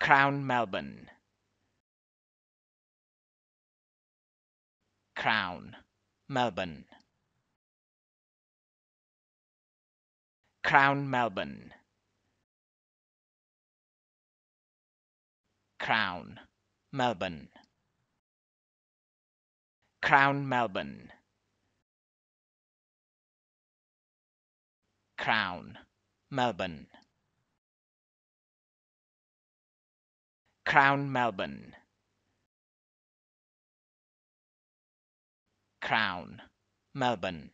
Crown Melbourne. Crown, Melbourne. Crown, Melbourne. Crown, Melbourne. Crown, Melbourne. Crown, Melbourne. Crown Melbourne. Crown, Melbourne.